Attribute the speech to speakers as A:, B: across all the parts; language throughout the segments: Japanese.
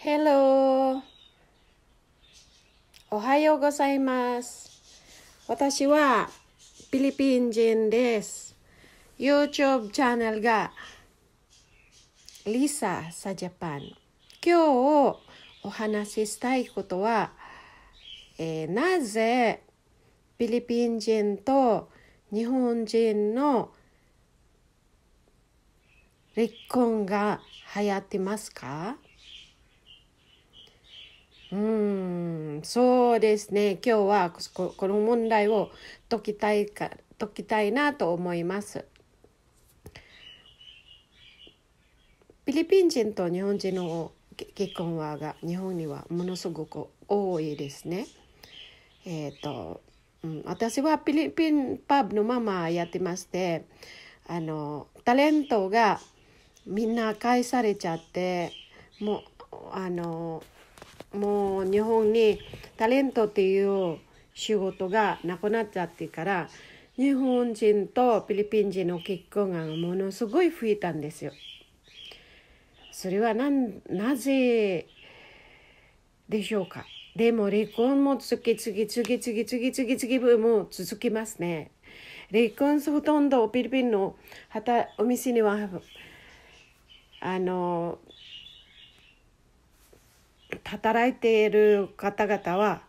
A: Hello! おはようございます。私はフィリピン人です。YouTube チャンネルが Lisa sa Japan。今日お話ししたいことは、えー、なぜフィリピン人と日本人の離婚が流行ってますかうんそうですね今日はこの問題を解きたいか解きたいなと思います。フィリピン人と日本人の結婚はが日本にはものすごく多いですね。えっ、ー、と、うん、私はフィリピンパブのままやってましてあのタレントがみんな返されちゃってもうあのもう日本にタレントっていう仕事がなくなっちゃってから日本人とフィリピン人の結婚がものすごい増えたんですよ。それはなぜでしょうかでも離婚も次々次々次々次も続きますね。離婚ほとんどフィリピンのお店にはあの働いている方々は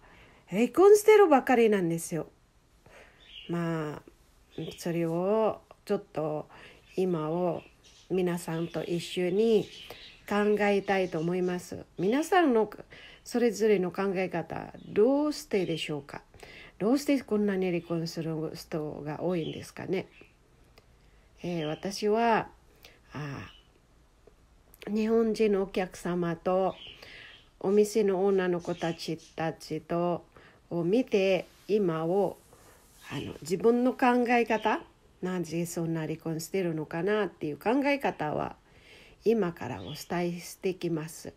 A: 離婚してるばかりなんですよ。まあそれをちょっと今を皆さんと一緒に考えたいと思います。皆さんのそれぞれの考え方どうしてでしょうかどうしてこんなに離婚する人が多いんですかね、えー、私はあ日本人のお客様とお店の女の子たちたちとを見て今をあの自分の考え方なぜそんな離婚してるのかなっていう考え方は今からお伝えしていきます。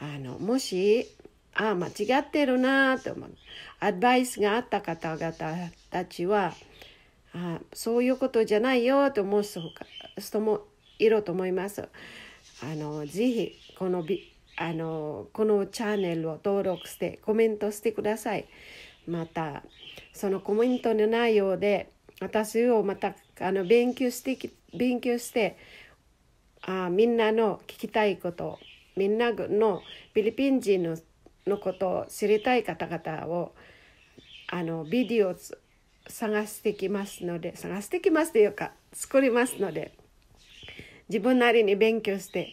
A: あのもしああ間違ってるなと思うアドバイスがあった方々たちはあそういうことじゃないよと思う人もいると思います。あのぜひこのビあのこのチャンネルを登録してコメントしてくださいまたそのコメントの内容で私をまたあの勉強して勉強してあみんなの聞きたいことみんなのフィリピン人ののことを知りたい方々をあのビデオを探してきますので探してきますというか作りますので自分なりに勉強して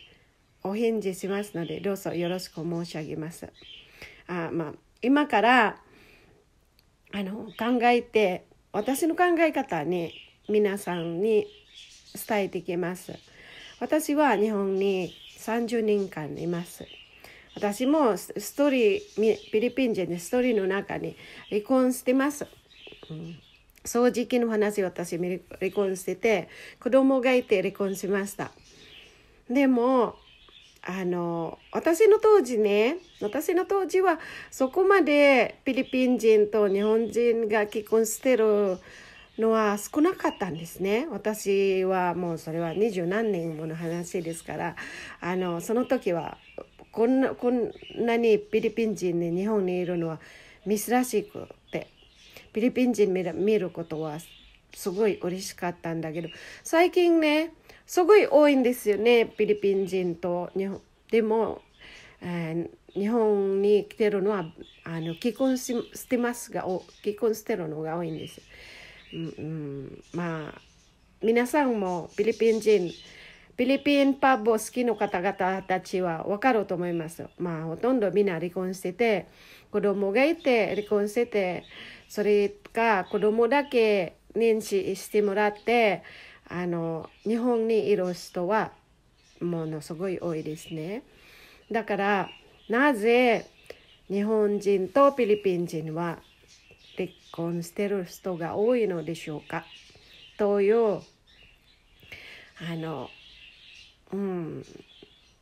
A: お返事しますのでどうぞよろしく申し上げます。あまあ、今からあの考えて私の考え方に皆さんに伝えていきます。私は日本に30年間います。私もストーリーフィリピン人でストーリーの中に離婚してます。うん掃除機の話私離婚してて子供がいて離婚しましたでもあの私の当時ね私の当時はそこまでフィリピン人と日本人が結婚してるのは少なかったんですね私はもうそれは二十何年もの話ですからあのその時はこんなこんなにフィリピン人で日本にいるのは珍しくてフィリピン人見ることはすごい嬉しかったんだけど最近ねすごい多いんですよねフィリピン人と日本でも、えー、日本に来てるのはあの結婚ししてますが結婚してるのが多いんです、うん、うん、まあ皆さんもフィリピン人フィリピンパブを好きの方々たちは分かると思います。まあほとんどみんな離婚してて子供がいて離婚しててそれか子供だけ認知してもらってあの日本にいる人はものすごい多いですね。だからなぜ日本人とフィリピン人は離婚してる人が多いのでしょうかというあの、うん、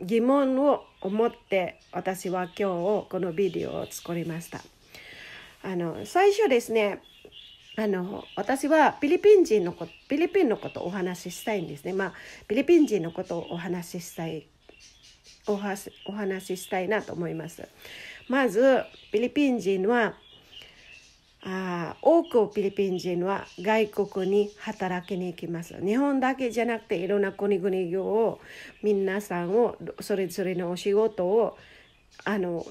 A: 疑問を思って私は今日このビデオを作りました。あの最初ですねあの私はフィリピン人のこフィリピンのことをお話ししたいんですね。まあ、フィリピン人のことをお話ししたいおはお話ししたいなと思います。まずフィリピン人はあ多くフィリピン人は外国に働きに行きます。日本だけじゃなくていろんな国々を皆さんをそれぞれのお仕事をあの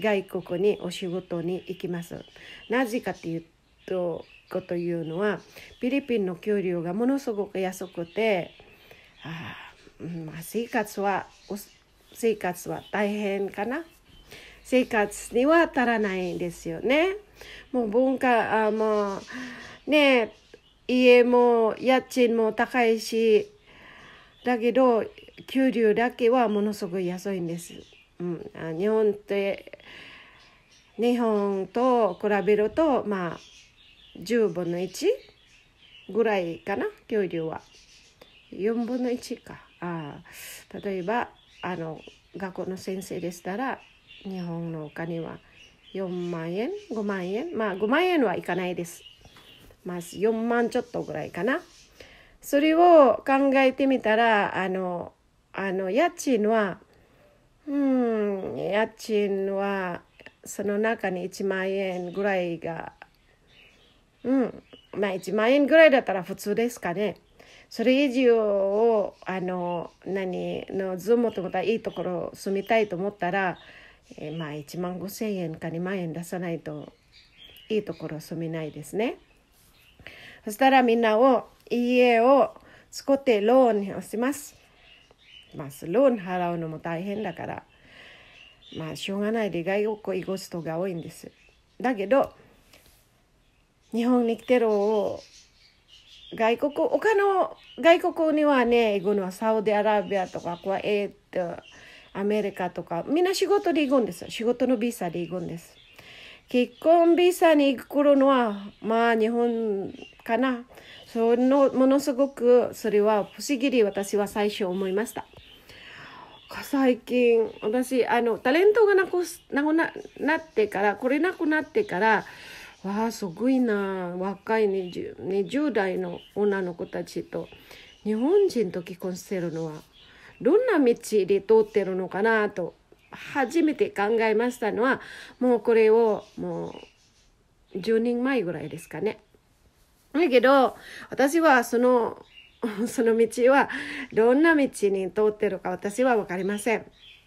A: 外国にお仕事に行きます。なぜかというとこというのはフィリピンの給料がものすごく安くてあ、まあ、生活は生活は大変かな生活には足らないんですよね。もう文化あもうね家も家賃も高いしだけど給料だけはものすごい安いんです。うん、日本って日本と比べるとまあ10分の1ぐらいかな恐竜は4分の1かあ例えばあの学校の先生でしたら日本のお金は4万円5万円まあ5万円はいかないですまあ4万ちょっとぐらいかなそれを考えてみたらあのあの家賃はうん家賃はその中に1万円ぐらいがうんまあ1万円ぐらいだったら普通ですかねそれ以上をあの何のズームとったいいところ住みたいと思ったら、えまあ1万5千円か2万円出さないといいところ住みないですねそしたらみんなを家を作ってローンをしますまあ、ローン払うのも大変だから、まあ、しょうがないで外国行く人が多いんです。だけど、日本に来てるを外国、他の外国にはね、行くのはサウィアラビアとか、こえー、っと、アメリカとか、みんな仕事で行くんです。仕事のビザで行くんです。結婚ビザに行く頃のは、まあ日本かな。そのものすごくそれは不思議に私は最初思いました。最近私あのタレントがなくなななってからこれなくなってからわあすごいな若い 20, 20代の女の子たちと日本人と結婚してるのはどんな道で通ってるのかなと初めて考えましたのはもうこれをもう10年前ぐらいですかね。だけど私はその その道はどんな道に通ってるか私は分かりません。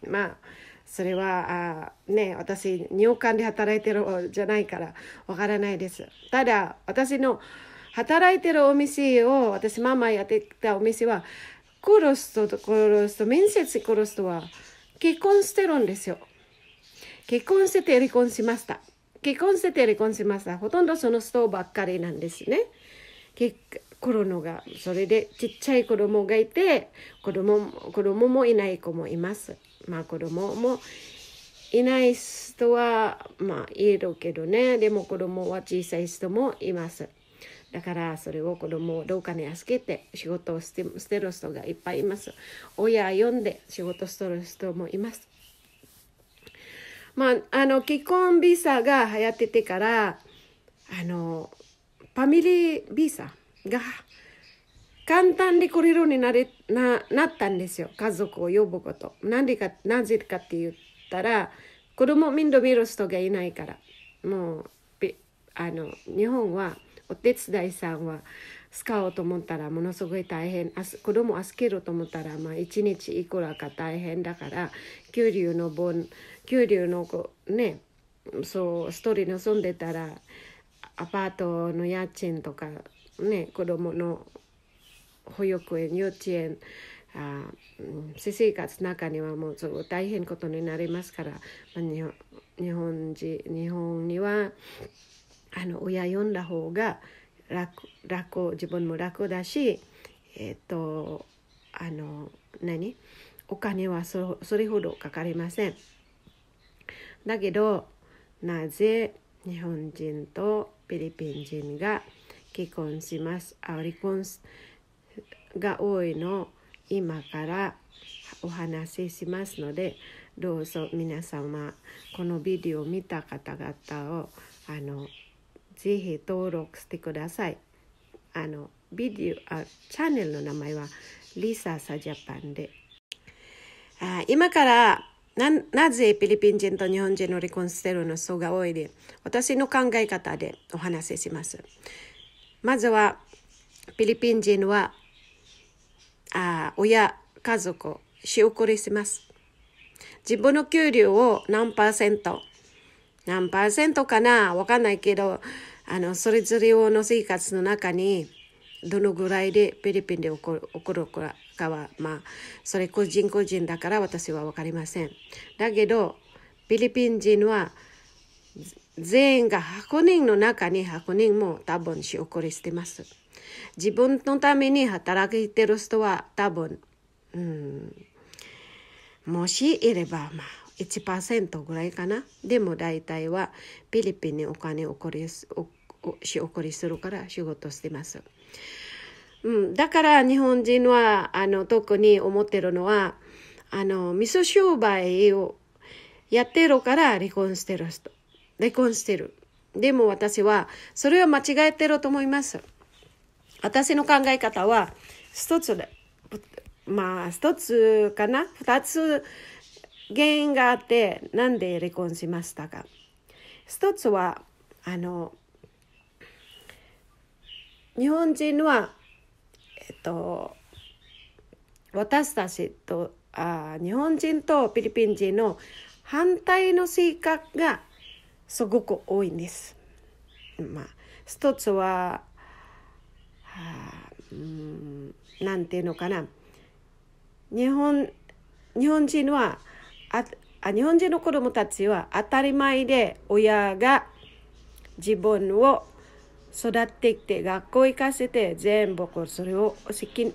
A: まあそれはあね私入管で働いてるじゃないから分からないです。ただ私の働いてるお店を私ママやってたお店は殺すと殺すと面接殺すとは結婚してるんですよ。結婚して離婚しました。結婚してて離婚しましたほとんどその人ばっかりなんですね結コロナがそれでちっちゃい子供がいて子供子供もいない子もいますまあ子供もいない人はまあいるけどねでも子供は小さい人もいますだからそれを子供を廊下に預けて仕事をして捨てる人がいっぱいいます親呼んで仕事してる人もいますまあ、あの、既婚ビザが流行っててから、あの、ファミリービザが簡単に来れるようになれななったんですよ。家族を呼ぶこと。なんでか、なぜかって言ったら、子供ミンド見る人がいないから、もう、あの、日本は、お手伝いさんは使おうと思ったらものすごい大変子供預けると思ったらまあ日いくらか大変だから給料の分九龍のねそうストーリーの住んでたらアパートの家賃とかね子供の保育園幼稚園あ私生活の中にはもう大変ことになりますから、まあ、日本日本人日本にはあの親呼んだ方が楽楽自分も楽だしえっ、ー、とあの何お金はそそれほどかかりません。だけどなぜ日本人とフィリピン人が結婚しますあ離婚が多いの今からお話ししますのでどうぞ皆様このビデオを見た方々をあのぜひ登録してくださいあのビデオあチャンネルの名前はリササジャパンであ今からなぜフィリピン人と日本人の離婚してるの人が多いで私の考え方でお話しします。まずはフィリピン人はあ親家族を仕送りします。自分の給料を何パーセント何パーセントかなわかんないけどあのそれぞれの生活の中にどのぐらいでフィリピンで起こる起こるかはまあそれ個人個人だから私は分かりませんだけどフィリピン人は全員が100人の中に100人も多分仕送りしてます自分のために働いてる人は多分うんもしいればまあ1%ぐらいかなでも大体はフィリピンにお金を送りし送りするから仕事してますうん、だから日本人はあの特に思ってるのはあの味噌商売をやってるから離婚してる人離婚してるでも私はそれは間違えてると思います私の考え方は一つでまあ一つかな二つ原因があってなんで離婚しましたか一つはあの日本人はえっと私たちとあ日本人とフィリピン人の反対の性格がすごく多いんです。まあ、一つは何て言うのかな日本日本人はああ日本人の子どもたちは当たり前で親が自分を育ってきて学校行かせて全部こうそれを責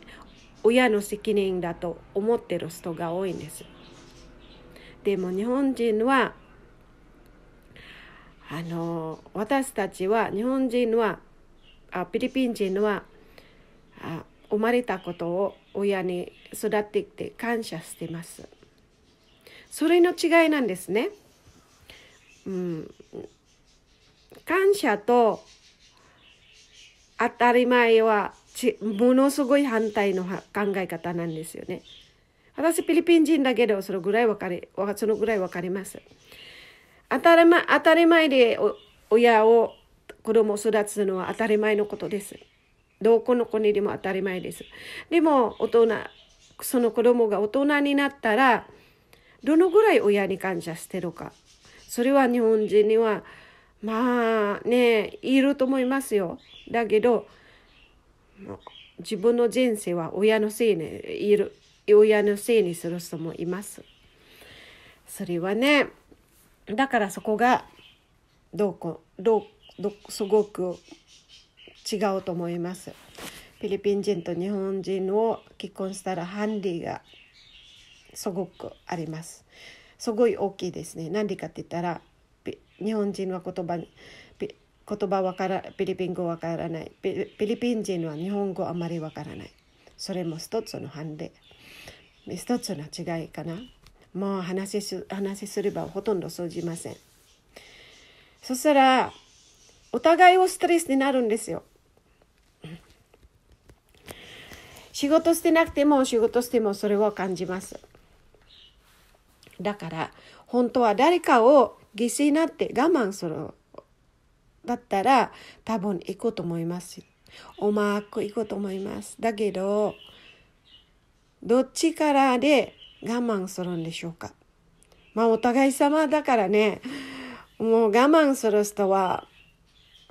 A: 親の責任だと思ってる人が多いんです。でも日本人はあの私たちは日本人はあフィリピン人はあ生まれたことを親に育ってきて感謝してます。それの違いなんですね。うん、感謝と当たり前はちものすごい反対の考え方なんですよね。私フィリピン人だけどそのぐらいわかりそのぐらいわかります。当たり前当たり前でお親を子供を育つのは当たり前のことです。どこの子にでも当たり前です。でも大人その子供が大人になったらどのぐらい親に感謝してるかそれは日本人にはまあねいると思いますよ。だけど自分の人生は親のせいにいる親のせいにする人もいます。それはねだからそこがどうこどうどすごく違うと思います。フィリピン人と日本人を結婚したらハンディがすごくあります。すごい大きいですね。なんでかって言ったら日本人は言葉言葉わからフィリピン語わからないフィリピン人は日本語あまりわからないそれも一つの判例一つの違いかなもう話す話すればほとんど通じませんそしたらお互いをストレスになるんですよ仕事してなくても仕事してもそれを感じますだから本当は誰かを犠牲になって我慢するだったら多分行うと思いますおまくこうと思いますだけどどっちからで我慢するんでしょうかまあお互い様だからねもう我慢する人は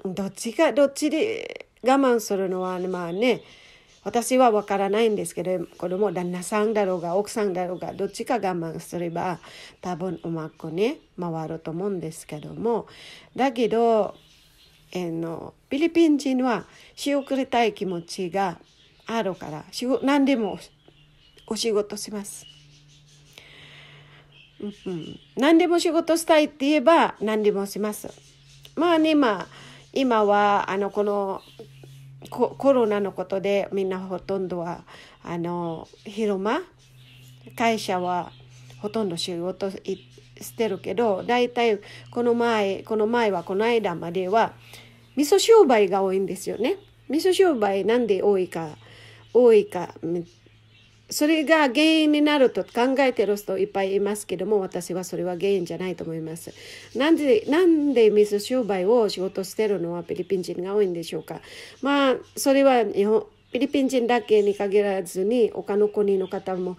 A: どっちがどっちで我慢するのはまあね私は分からないんですけどこれも旦那さんだろうが奥さんだろうがどっちか我慢すれば多分うまくね回ると思うんですけどもだけどあのフィリピン人は仕送りたい気持ちがあるから何でもお仕事します。うんうん、何でも仕事したいって言えば何でもします。まあ、ね、今今はあのこのコロナのことでみんなほとんどはあの昼間会社はほとんど仕事してるけど大体この前この前はこの間までは味噌商売が多いんですよね。味噌商売なんで多いか、多いか、それが原因になると考えてる人いっぱいいますけども、私はそれは原因じゃないと思います。なんで、なんで噌商売を仕事してるのはフィリピン人が多いんでしょうか。まあ、それは日本、フィリピン人だけに限らずに、他の国の方も、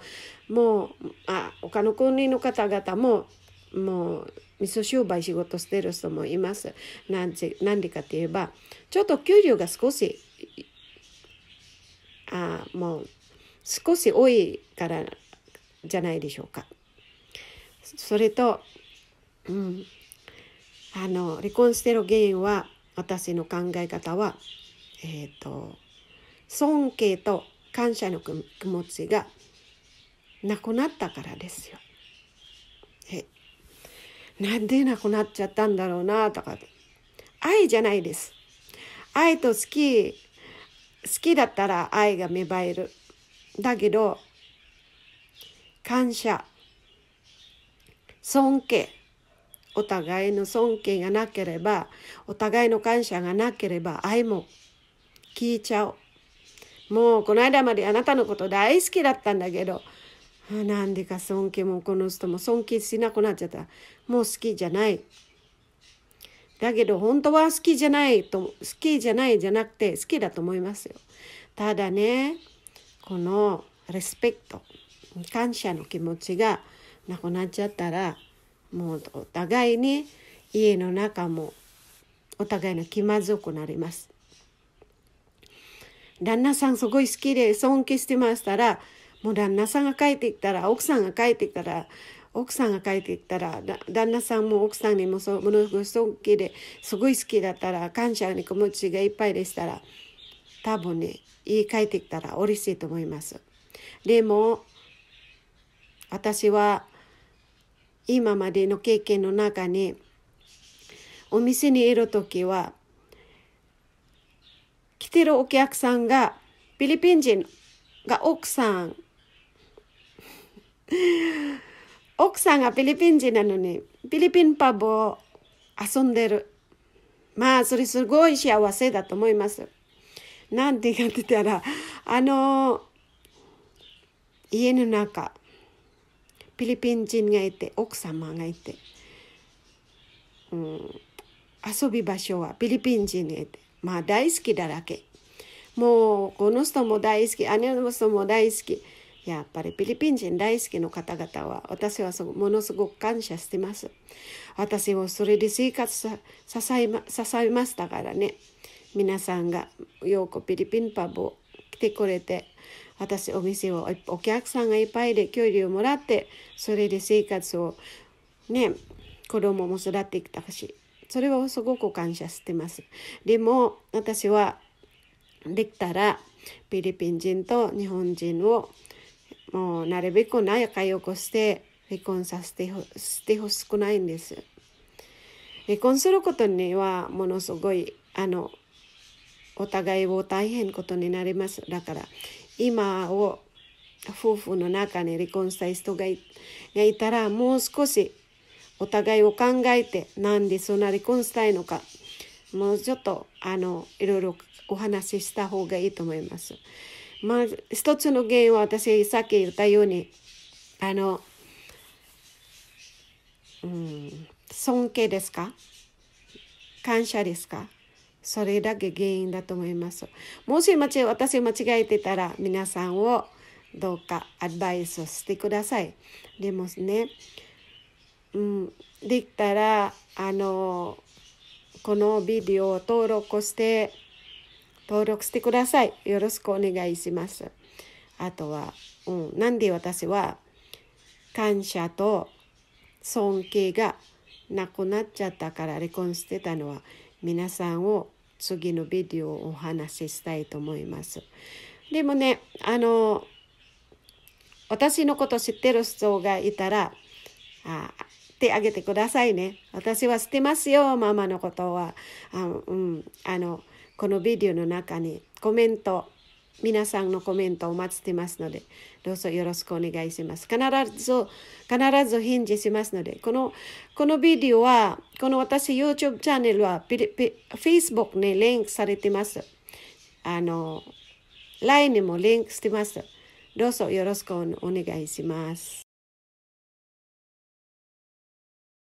A: もう、あ、他の国の方々も、もう、味噌商売仕事してる人もいます。なんでかって言えば、ちょっと給料が少し、あもう少し多いからじゃないでしょうか。それと、うん、あの離婚してる原因は私の考え方は、えーと、と尊敬と感謝の気持ちがなくなったからですよ。えなんでなくなっちゃったんだろうなとか愛じゃないです愛と好き好きだったら愛が芽生えるだけど感謝尊敬お互いの尊敬がなければお互いの感謝がなければ愛も聞いちゃうもうこの間まであなたのこと大好きだったんだけどなんでか尊敬もこの人も尊敬しなくなっちゃったもう好きじゃないだけど本当は好きじゃないと好きじゃないじゃなくて好きだと思いますよただねこのレスペクト感謝の気持ちがなくなっちゃったらもうお互いに家の中もお互いの気まずくなります旦那さんすごい好きで尊敬してましたらもう旦那さんが帰ってきたら奥さんが帰ってきたら奥さんが帰ってきたら旦那さんも奥さんにもそうものすごい尊敬ですごい好きだったら感謝に気持ちがいっぱいでしたら多分ね家帰ってきたら嬉しいと思います。でも私は今までの経験の中にお店にいる時は来てるお客さんがフィリピン人が奥さん 奥さんがフィリピン人なのに、フィリピンパブを遊んでる。まあ、それすごい幸せだと思います。なんて言ってたら、あの家の中、フィリピン人がいて、奥様がいて、うん、遊び場所はフィリピン人がいて、まあ大好きだらけ。もう、この人も大好き、あの人も大好き。やっぱりフィリピン人大好きの方々は私はものすごく感謝してます。私をそれで生活さ支え、ま、支えましたからね。皆さんがよくフィリピンパブを来てくれて私お店をお客さんがいっぱいで給料もらってそれで生活をね子供も育ってきたしそれはすごく感謝してますでも私はできたらフィリピン人と日本人をもうなるべく仲良くして離婚させてほしてほしくないんです。離婚することにはものすごいあのお互いを大変ことになります。だから今を夫婦の中に離婚した人がいたらもう少しお互いを考えてなんでそんな離婚したいのかもうちょっとあのいろいろお話しした方がいいと思います。まあ、一つの原因は私さっき言ったようにあの、うん、尊敬ですか感謝ですかそれだけ原因だと思います。もし間違私間違えてたら皆さんをどうかアドバイスをしてください。でもね、うん、できたらあのこのビデオを登録して登録してください。よろしくお願いします。あとは、うん、なんで私は感謝と尊敬がなくなっちゃったから離婚してたのは皆さんを次のビデオをお話ししたいと思います。でもね、あの、私のこと知ってる人がいたら、あ手あげてくださいね。私は知ってますよ、ママのことは。あうん、あの、このビデオの中にコメント皆さんのコメントを待ってますので、どうぞよろしくお願いします。必ず、必ず返事しますので、この、このビデオは、この私 YouTube チャンネルは、Facebook にリンクされてます。あの、LINE にもリンクしてます。どうぞよろしくお願いします。